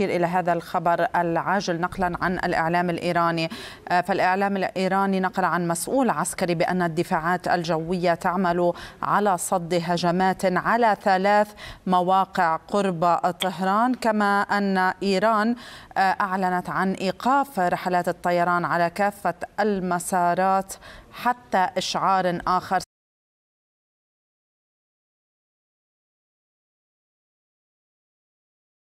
نشير إلى هذا الخبر العاجل نقلا عن الإعلام الإيراني آه، فالإعلام الإيراني نقل عن مسؤول عسكري بأن الدفاعات الجوية تعمل على صد هجمات على ثلاث مواقع قرب طهران كما أن إيران آه، أعلنت عن إيقاف رحلات الطيران على كافة المسارات حتى إشعار آخر